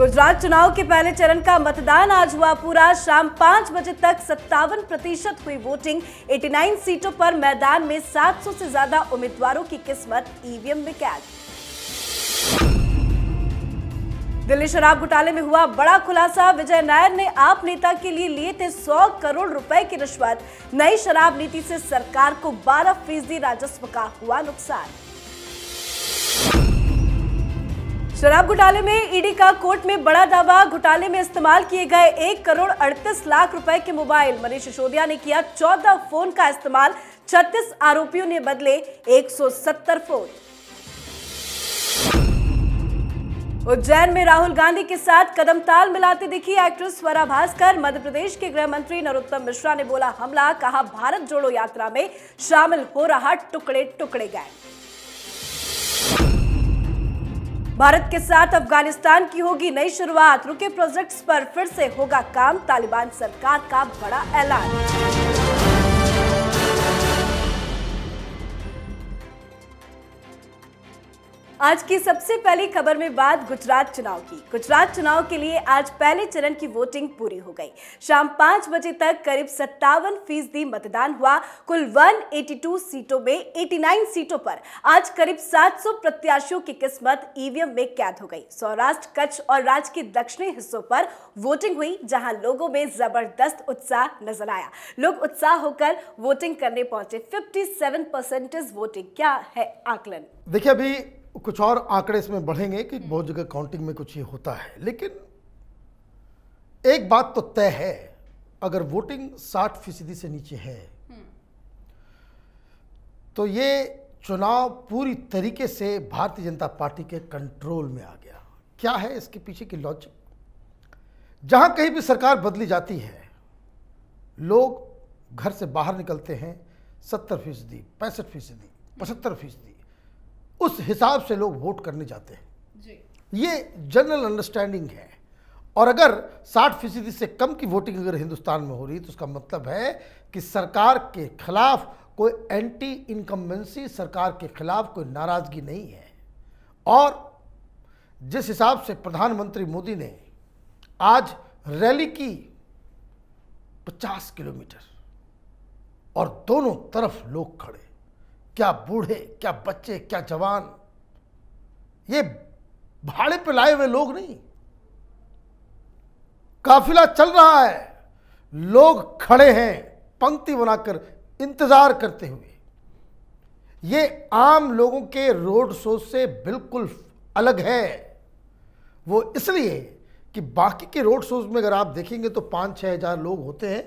गुजरात चुनाव के पहले चरण का मतदान आज हुआ पूरा शाम पाँच बजे तक सत्तावन प्रतिशत हुई वोटिंग 89 सीटों पर मैदान में 700 से ज्यादा उम्मीदवारों की किस्मत ईवीएम में कैद दिल्ली शराब घोटाले में हुआ बड़ा खुलासा विजय नायर ने आप नेता के लिए लिए थे 100 करोड़ रुपए की रिश्वत नई शराब नीति से सरकार को 12 फीसदी राजस्व का हुआ नुकसान शराब घोटाले में ईडी का कोर्ट में बड़ा दावा घोटाले में इस्तेमाल किए गए एक करोड़ अड़तीस लाख रुपए के मोबाइल मनीष सिसोदिया ने किया चौदह फोन का इस्तेमाल छत्तीस आरोपियों ने बदले 170 फोन उज्जैन में राहुल गांधी के साथ कदम ताल मिलाते दिखी एक्ट्रेस स्वरा भास्कर मध्य प्रदेश के गृह मंत्री नरोत्तम मिश्रा ने बोला हमला कहा भारत जोड़ो यात्रा में शामिल हो रहा टुकड़े टुकड़े गैंग भारत के साथ अफगानिस्तान की होगी नई शुरुआत रुके प्रोजेक्ट्स पर फिर से होगा काम तालिबान सरकार का बड़ा ऐलान आज की सबसे पहली खबर में बात गुजरात चुनाव की गुजरात चुनाव के लिए आज पहले चरण की वोटिंग पूरी हो गई शाम पांच बजे तक करीब सत्तावन फीसदी मतदान हुआ कुल 182 सीटों में 89 सीटों पर आज करीब 700 प्रत्याशियों की किस्मत ईवीएम में कैद हो गई सौराष्ट्र कच्छ और राज्य के दक्षिणी हिस्सों पर वोटिंग हुई जहां लोगों में जबरदस्त उत्साह नजर आया लोग उत्साह होकर वोटिंग करने पहुंचे फिफ्टी परसेंटेज वोटिंग क्या है आकलन देखिए अभी कुछ और आंकड़े इसमें बढ़ेंगे कि बहुत जगह काउंटिंग में कुछ ये होता है लेकिन एक बात तो तय है अगर वोटिंग 60 फीसदी से नीचे है हम्म। तो ये चुनाव पूरी तरीके से भारतीय जनता पार्टी के कंट्रोल में आ गया क्या है इसके पीछे की लॉजिक जहां कहीं भी सरकार बदली जाती है लोग घर से बाहर निकलते हैं सत्तर फीसदी पैंसठ फीसदी पचहत्तर फीसदी उस हिसाब से लोग वोट करने जाते हैं जी। ये जनरल अंडरस्टैंडिंग है और अगर 60 फीसदी से कम की वोटिंग अगर हिंदुस्तान में हो रही है तो उसका मतलब है कि सरकार के खिलाफ कोई एंटी इनकम्बेंसी सरकार के खिलाफ कोई नाराज़गी नहीं है और जिस हिसाब से प्रधानमंत्री मोदी ने आज रैली की 50 किलोमीटर और दोनों तरफ लोग खड़े क्या बूढ़े क्या बच्चे क्या जवान ये भाड़े पे लाए हुए लोग नहीं काफिला चल रहा है लोग खड़े हैं पंक्ति बनाकर इंतजार करते हुए ये आम लोगों के रोड शो से बिल्कुल अलग है वो इसलिए कि बाकी के रोड शोज में अगर आप देखेंगे तो पाँच छः हज़ार लोग होते हैं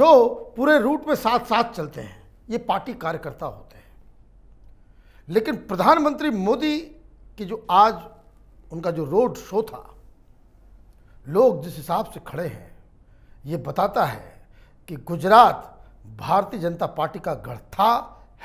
जो पूरे रूट में साथ साथ चलते हैं ये पार्टी कार्यकर्ता होते लेकिन प्रधानमंत्री मोदी की जो आज उनका जो रोड शो था लोग जिस हिसाब से खड़े हैं ये बताता है कि गुजरात भारतीय जनता पार्टी का गढ़ था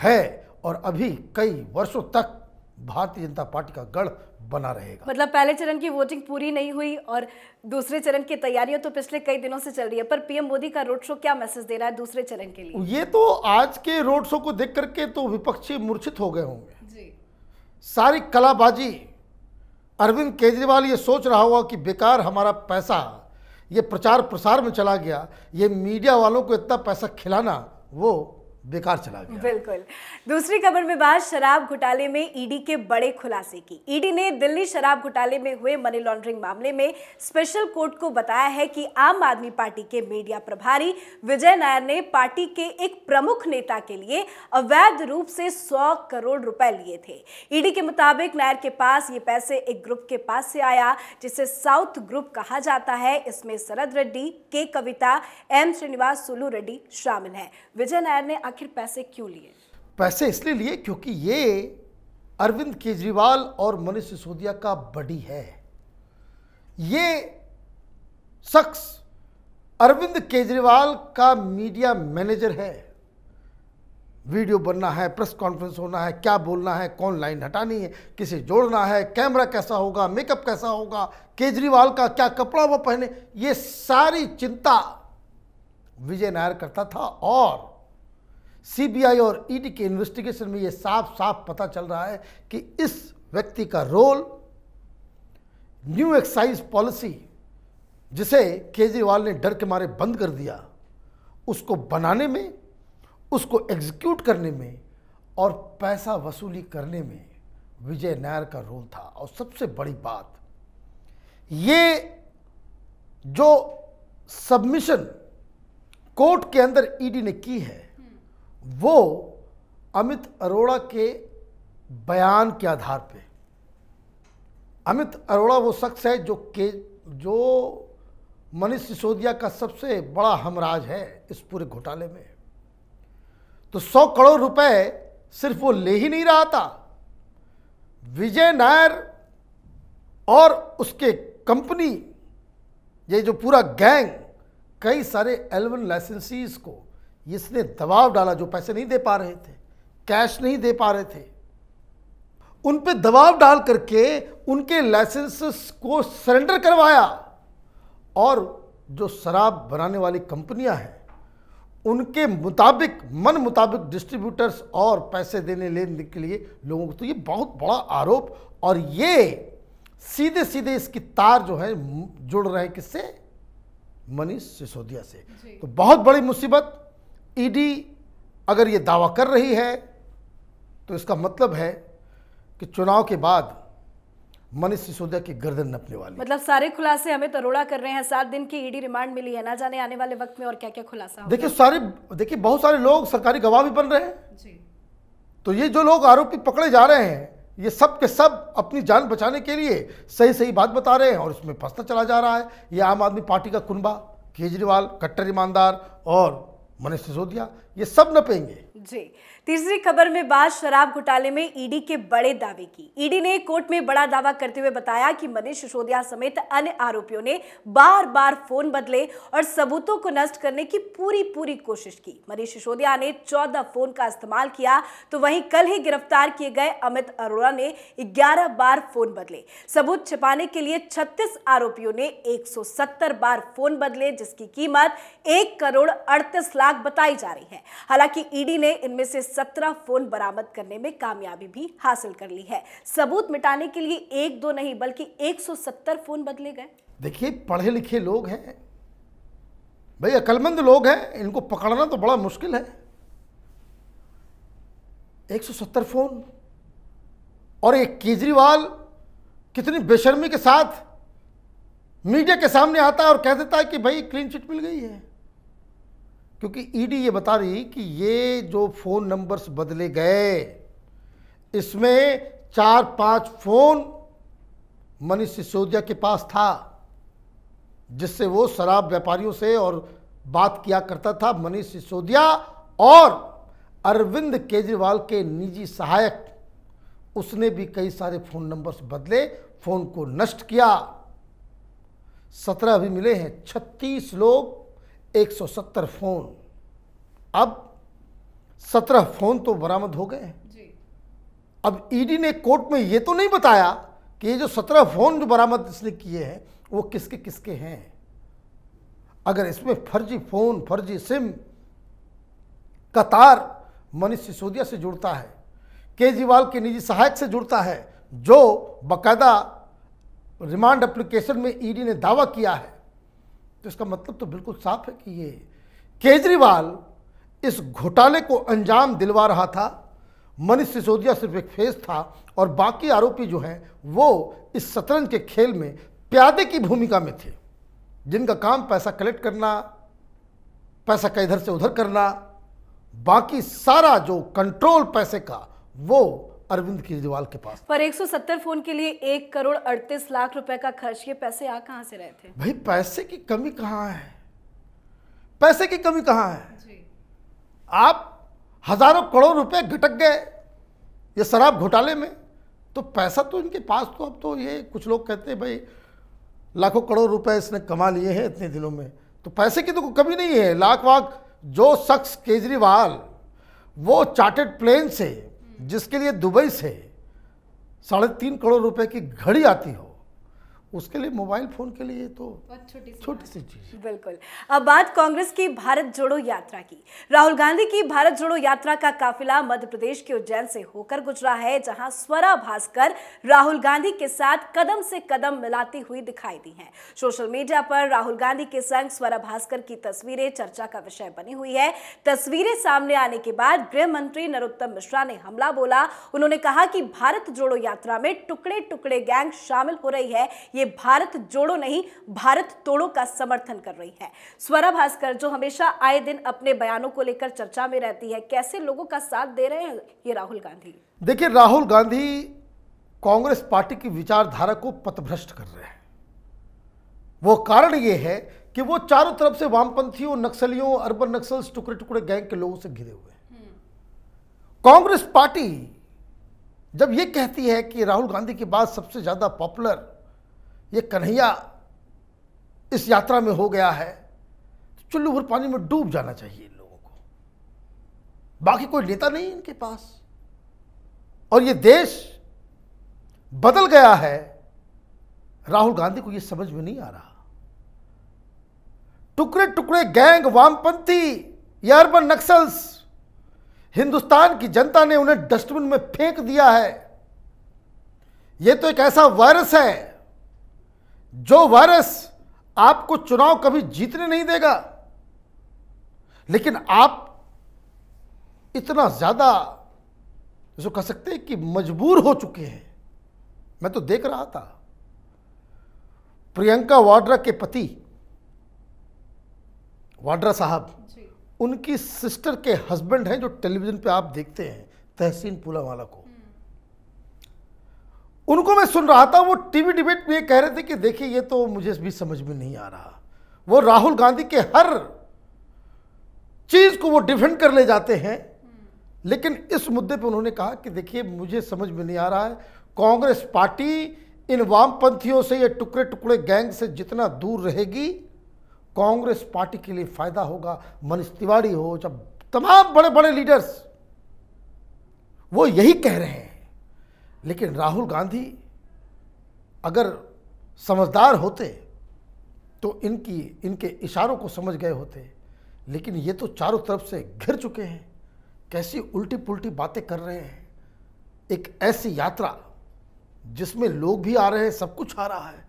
है और अभी कई वर्षों तक भारतीय जनता पार्टी का गढ़ बना रहेगा मतलब पहले चरण की वोटिंग पूरी नहीं हुई और दूसरे चरण की तैयारियां तो पिछले कई दिनों से चल रही है पर पीएम मोदी का रोड शो क्या मैसेज दे रहा है दूसरे चरण के लिए ये तो आज के रोड शो को देख करके तो विपक्षी मूर्छित हो गए होंगे सारी कलाबाजी अरविंद केजरीवाल ये सोच रहा होगा कि बेकार हमारा पैसा ये प्रचार प्रसार में चला गया ये मीडिया वालों को इतना पैसा खिलाना वो बेकार चला गया बिल्कुल दूसरी खबर में बात शराब घोटाले में ईडी के बड़े खुलासे की ईडी ने दिल्ली शराब घोटाले में हुए मनी लॉन्ड्रिंग मामले में स्पेशल कोर्ट को बताया है कि आम आदमी पार्टी के मीडिया प्रभारी विजय नायर ने पार्टी के एक प्रमुख नेता के लिए अवैध रूप से 100 करोड़ रुपए लिए थे ईडी के मुताबिक नायर के पास ये पैसे एक ग्रुप के पास से आया जिसे साउथ ग्रुप कहा जाता है इसमें Sharad Reddy K Kavitha M Srinivasulu Reddy शामिल है विजय नायर ने आखिर पैसे क्यों लिए पैसे इसलिए लिए क्योंकि ये अरविंद केजरीवाल और मनीष सिसोदिया का बड़ी है ये शख्स अरविंद केजरीवाल का मीडिया मैनेजर है वीडियो बनना है प्रेस कॉन्फ्रेंस होना है क्या बोलना है कौन लाइन हटानी है किसे जोड़ना है कैमरा कैसा होगा मेकअप कैसा होगा केजरीवाल का क्या कपड़ा वो पहने ये सारी चिंता विजय नायर करता था और सीबीआई और ईडी e के इन्वेस्टिगेशन में ये साफ साफ पता चल रहा है कि इस व्यक्ति का रोल न्यू एक्साइज पॉलिसी जिसे केजरीवाल ने डर के मारे बंद कर दिया उसको बनाने में उसको एग्जीक्यूट करने में और पैसा वसूली करने में विजय नायर का रोल था और सबसे बड़ी बात ये जो सबमिशन कोर्ट के अंदर ईडी e ने की है वो अमित अरोड़ा के बयान के आधार पे अमित अरोड़ा वो शख्स है जो के जो मनीष सिसोदिया का सबसे बड़ा हमराज है इस पूरे घोटाले में तो सौ करोड़ रुपए सिर्फ वो ले ही नहीं रहा था विजय नायर और उसके कंपनी ये जो पूरा गैंग कई सारे एलेवन लाइसेंसीज को इसने दबाव डाला जो पैसे नहीं दे पा रहे थे कैश नहीं दे पा रहे थे उन पे दबाव डाल करके उनके लाइसेंस को सरेंडर करवाया और जो शराब बनाने वाली कंपनियां हैं उनके मुताबिक मन मुताबिक डिस्ट्रीब्यूटर्स और पैसे देने लेने के लिए लोगों को तो ये बहुत बड़ा आरोप और ये सीधे सीधे इसकी तार जो है जुड़ रहे किससे मनीष सिसोदिया से तो बहुत बड़ी मुसीबत ईडी अगर ये दावा कर रही है तो इसका मतलब है कि चुनाव के बाद मनीष सिसोदिया की गर्दन नपने वाली मतलब सारे खुलासे हमें तरोड़ा कर रहे हैं सात दिन की ईडी रिमांड मिली है ना जाने आने वाले वक्त में और क्या क्या खुलासा देखिए सारे देखिए बहुत सारे लोग सरकारी गवाह भी बन रहे हैं जी तो ये जो लोग आरोपी पकड़े जा रहे हैं ये सब के सब अपनी जान बचाने के लिए सही सही बात बता रहे हैं और इसमें फंसता चला जा रहा है ये आम आदमी पार्टी का कुनबा केजरीवाल कट्टर ईमानदार और मनीष सिसोदिया ये सब पेंगे जी तीसरी खबर में बात शराब घोटाले में ईडी के बड़े दावे की ईडी ने कोर्ट में बड़ा दावा करते हुए बताया कि मनीष सिसोदिया समेत अन्य आरोपियों ने बार बार फोन बदले और सबूतों को नष्ट करने की पूरी पूरी कोशिश की मनीष सिसोदिया ने 14 फोन का इस्तेमाल किया तो वहीं कल ही गिरफ्तार किए गए अमित अरोड़ा ने ग्यारह बार फोन बदले सबूत छिपाने के लिए छत्तीस आरोपियों ने एक बार फोन बदले जिसकी कीमत एक करोड़ अड़तीस लाख बताई जा रही है हालांकि ईडी ने इनमें से सत्रह फोन बरामद करने में कामयाबी भी हासिल कर ली है सबूत मिटाने के लिए एक दो नहीं बल्कि 170 फोन बदले गए देखिए पढ़े लिखे लोग हैं भाई अकलमंद लोग हैं इनको पकड़ना तो बड़ा मुश्किल है 170 फोन और ये केजरीवाल कितनी बेशर्मी के साथ मीडिया के सामने आता है और कह देता है कि भाई क्लीन चिट मिल गई है क्योंकि ईडी e ये बता रही कि ये जो फ़ोन नंबर्स बदले गए इसमें चार पांच फ़ोन मनीष सिसोदिया के पास था जिससे वो शराब व्यापारियों से और बात किया करता था मनीष सिसोदिया और अरविंद केजरीवाल के निजी सहायक उसने भी कई सारे फ़ोन नंबर्स बदले फ़ोन को नष्ट किया सत्रह अभी मिले हैं छत्तीस लोग एक सौ सत्तर फ़ोन अब सत्रह फोन तो बरामद हो गए अब ईडी e ने कोर्ट में ये तो नहीं बताया कि ये जो सत्रह फोन जो बरामद इसने किए हैं वो किसके किसके हैं अगर इसमें फर्जी फोन फर्जी सिम कतार मनीष सिसोदिया से जुड़ता है केजरीवाल के निजी सहायक से जुड़ता है जो बकायदा रिमांड एप्लीकेशन में ईडी e ने दावा किया है तो इसका मतलब तो बिल्कुल साफ है कि ये केजरीवाल इस घोटाले को अंजाम दिलवा रहा था मनीष सिसोदिया सिर्फ एक फेस था और बाकी आरोपी जो हैं वो इस शतरंज के खेल में प्यादे की भूमिका में थे जिनका काम पैसा कलेक्ट करना पैसा का इधर से उधर करना बाकी सारा जो कंट्रोल पैसे का वो अरविंद केजरीवाल के पास पर 170 फोन के लिए एक करोड़ अड़तीस लाख रुपए का खर्च ये पैसे आ कहां से रहे थे भाई पैसे की कमी कहां है पैसे की कमी कहां है आप हजारों करोड़ रुपए घटक गए ये शराब घोटाले में तो पैसा तो इनके पास तो अब तो ये कुछ लोग कहते हैं भाई लाखों करोड़ रुपए इसने कमा लिए हैं इतने दिनों में तो पैसे की तो कोई कमी नहीं है लाख वाख जो शख्स केजरीवाल वो चार्टेड प्लेन से जिसके लिए दुबई से साढ़े तीन करोड़ रुपए की घड़ी आती हो उसके लिए मोबाइल फोन के लिए तो छोटी सी चीज बिल्कुल अब बात कांग्रेस की भारत जोड़ो यात्रा की राहुल गांधी की भारत जोड़ो यात्रा का काफिला मध्य प्रदेश के उज्जैन से होकर गुजरा है जहां स्वरा भास्कर राहुल गांधी के साथ कदम से कदम मिलाती हुई दिखाई दी हैं सोशल मीडिया पर राहुल गांधी के संग स्वरा भास्कर की तस्वीरें चर्चा का विषय बनी हुई है तस्वीरें सामने आने के बाद गृह मंत्री नरोत्तम मिश्रा ने हमला बोला उन्होंने कहा कि भारत जोड़ो यात्रा में टुकड़े टुकड़े गैंग शामिल हो रही है ये ये भारत जोड़ो नहीं भारत तोड़ो का समर्थन कर रही है स्वरा भास्कर जो हमेशा आए दिन अपने बयानों को लेकर चर्चा में रहती है कैसे लोगों का साथ दे रहे हैं ये राहुल गांधी देखिए राहुल गांधी कांग्रेस पार्टी की विचारधारा को पथभ्रष्ट कर रहे हैं वो कारण ये है कि वो चारों तरफ से वामपंथियों नक्सलियों अर्बन नक्सल्स टुकड़े टुकड़े गैंग के लोगों से घिरे हुए हम्म। कांग्रेस पार्टी जब ये कहती है कि राहुल गांधी के बाद सबसे ज़्यादा पॉपुलर ये कन्हैया इस यात्रा में हो गया है तो चुल्लू भर पानी में डूब जाना चाहिए इन लोगों को बाकी कोई नेता नहीं इनके पास और ये देश बदल गया है राहुल गांधी को ये समझ में नहीं आ रहा टुकड़े टुकड़े गैंग वामपंथी या अर्बन नक्सल्स हिंदुस्तान की जनता ने उन्हें डस्टबिन में फेंक दिया है यह तो एक ऐसा वायरस है जो वायरस आपको चुनाव कभी जीतने नहीं देगा लेकिन आप इतना ज़्यादा जो कह सकते हैं कि मजबूर हो चुके हैं मैं तो देख रहा था प्रियंका वाड्रा के पति वाड्रा साहब उनकी सिस्टर के हस्बैंड हैं जो टेलीविज़न पे आप देखते हैं तहसीन पुलावाला को उनको मैं सुन रहा था वो टीवी डिबेट में कह रहे थे कि देखिए ये तो मुझे भी समझ में नहीं आ रहा वो राहुल गांधी के हर चीज़ को वो डिफेंड कर ले जाते हैं लेकिन इस मुद्दे पे उन्होंने कहा कि देखिए मुझे समझ में नहीं आ रहा है कांग्रेस पार्टी इन वामपंथियों से ये टुकड़े टुकड़े गैंग से जितना दूर रहेगी कांग्रेस पार्टी के लिए फायदा होगा मनीष तिवारी हो जब तमाम बड़े बड़े लीडर्स वो यही कह रहे हैं लेकिन राहुल गांधी अगर समझदार होते तो इनकी इनके इशारों को समझ गए होते लेकिन ये तो चारों तरफ से घिर चुके हैं कैसी उल्टी पुल्टी बातें कर रहे हैं एक ऐसी यात्रा जिसमें लोग भी आ रहे हैं सब कुछ आ रहा है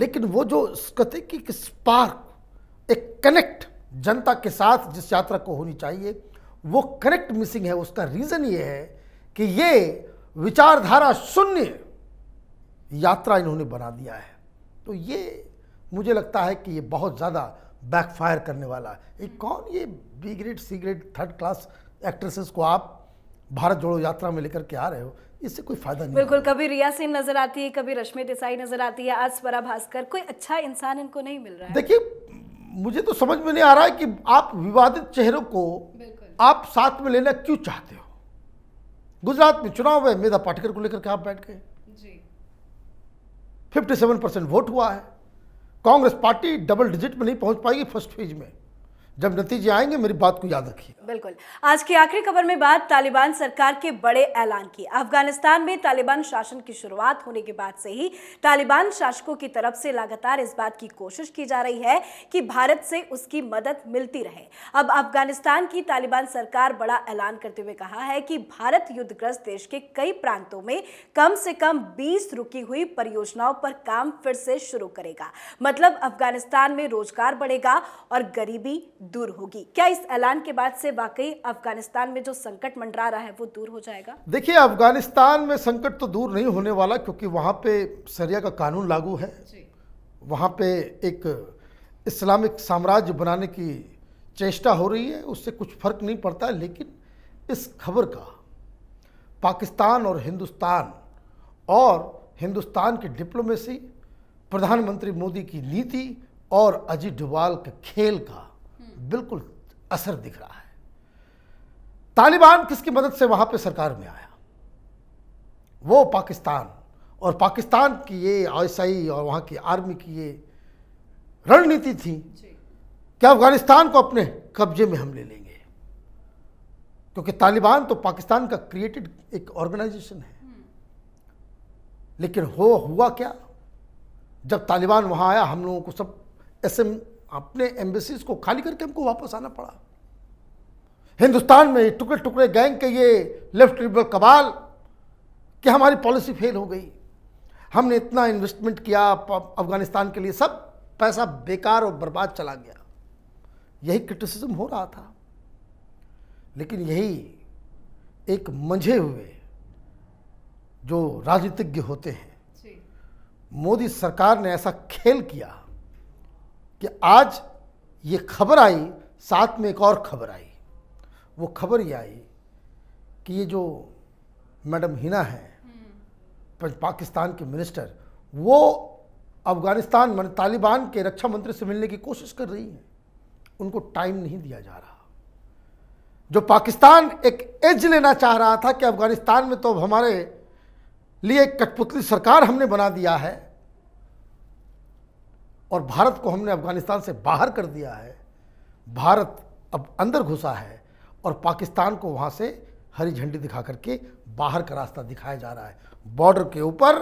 लेकिन वो जो कहते कि स्पार्क एक कनेक्ट जनता के साथ जिस यात्रा को होनी चाहिए वो कनेक्ट मिसिंग है उसका रीज़न ये है कि ये विचारधारा शून्य यात्रा इन्होंने बना दिया है तो ये मुझे लगता है कि ये बहुत ज़्यादा बैकफायर करने वाला है एक कौन ये B grade C grade third class actresses को आप भारत जोड़ो यात्रा में लेकर के आ रहे हो इससे कोई फायदा नहीं बिल्कुल कभी रिया सिंह नजर आती है कभी रश्मि देसाई नजर आती है आज स्वरा भास्कर कोई अच्छा इंसान इनको नहीं मिल रहा है देखिए मुझे तो समझ में नहीं आ रहा है कि आप विवादित चेहरों को आप साथ में लेना क्यों चाहते हो गुजरात में चुनाव में मेधा पाटकर को लेकर के आप बैठ गए फिफ्टी सेवन परसेंट वोट हुआ है कांग्रेस पार्टी डबल डिजिट में नहीं पहुंच पाएगी फर्स्ट फेज में जब नतीजे आएंगे मेरी बात को याद रखिए बिल्कुल आज की आखिरी खबर में बात तालिबान सरकार के बड़े ऐलान की अफगानिस्तान में तालिबान शासन की शुरुआत होने के बाद से ही तालिबान शासकों की तरफ से लगातार इस बात की कोशिश की जा रही है कि भारत से उसकी मदद मिलती रहे अब अफगानिस्तान की तालिबान सरकार बड़ा ऐलान करते हुए कहा है कि भारत युद्धग्रस्त देश के कई प्रांतों में कम से कम बीस रुकी हुई परियोजनाओं पर काम फिर से शुरू करेगा मतलब अफगानिस्तान में रोजगार बढ़ेगा और गरीबी दूर होगी क्या इस ऐलान के बाद से वाकई अफगानिस्तान में जो संकट मंडरा रहा है वो दूर हो जाएगा देखिए अफगानिस्तान में संकट तो दूर नहीं होने वाला क्योंकि वहाँ पे सरिया का कानून लागू है वहाँ पे एक इस्लामिक साम्राज्य बनाने की चेष्टा हो रही है उससे कुछ फर्क नहीं पड़ता लेकिन इस खबर का पाकिस्तान और हिंदुस्तान और हिंदुस्तान की डिप्लोमेसी प्रधानमंत्री मोदी की नीति और अजीत डोवाल के खेल का बिल्कुल असर दिख रहा है तालिबान किसकी मदद से वहां पे सरकार में आया वो पाकिस्तान और पाकिस्तान की ये आईसाई और वहां की आर्मी की ये रणनीति थी कि अफगानिस्तान को अपने कब्जे में हम ले लेंगे क्योंकि तालिबान तो पाकिस्तान का क्रिएटेड एक ऑर्गेनाइजेशन है हम्म। लेकिन हो हुआ क्या जब तालिबान वहां आया हम लोगों को सब एस एम अपने एम्बेसीज को खाली करके हमको वापस आना पड़ा हिंदुस्तान में टुकड़े टुकड़े गैंग के ये लेफ्ट लिबरल कबाल कि हमारी पॉलिसी फेल हो गई हमने इतना इन्वेस्टमेंट किया अफगानिस्तान के लिए सब पैसा बेकार और बर्बाद चला गया यही क्रिटिसिज्म हो रहा था लेकिन यही एक मंझे हुए जो राजनीतिज्ञ होते हैं मोदी सरकार ने ऐसा खेल किया कि आज ये खबर आई साथ में एक और खबर आई वो खबर ये आई कि ये जो मैडम हिना है पाकिस्तान के मिनिस्टर वो अफगानिस्तान मन तालिबान के रक्षा मंत्री से मिलने की कोशिश कर रही हैं उनको टाइम नहीं दिया जा रहा जो पाकिस्तान एक एज लेना चाह रहा था कि अफगानिस्तान में तो अब हमारे लिए कठपुतली सरकार हमने बना दिया है और भारत को हमने अफगानिस्तान से बाहर कर दिया है भारत अब अंदर घुसा है और पाकिस्तान को वहाँ से हरी झंडी दिखा करके बाहर का रास्ता दिखाया जा रहा है बॉर्डर के ऊपर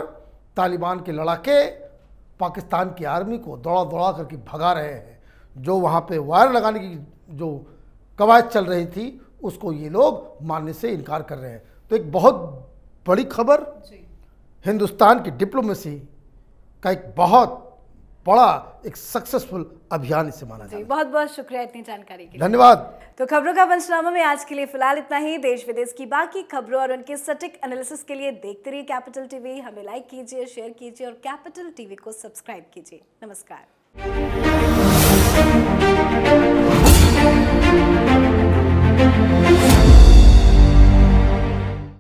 तालिबान के लड़ाके पाकिस्तान की आर्मी को दौड़ा दौड़ा करके भगा रहे हैं जो वहाँ पे वायर लगाने की जो कवायद चल रही थी उसको ये लोग मानने से इनकार कर रहे हैं तो एक बहुत बड़ी खबर हिंदुस्तान की डिप्लोमेसी का एक बहुत बड़ा एक सक्सेसफुल अभियान इसे माना जाए बहुत बहुत शुक्रिया इतनी जानकारी के लिए धन्यवाद तो खबरों का पंचनामा में आज के लिए फिलहाल इतना ही देश विदेश की बाकी खबरों और उनके सटीक एनालिसिस के लिए देखते रहिए कैपिटल टीवी हमें लाइक कीजिए शेयर कीजिए और कैपिटल टीवी को सब्सक्राइब कीजिए नमस्कार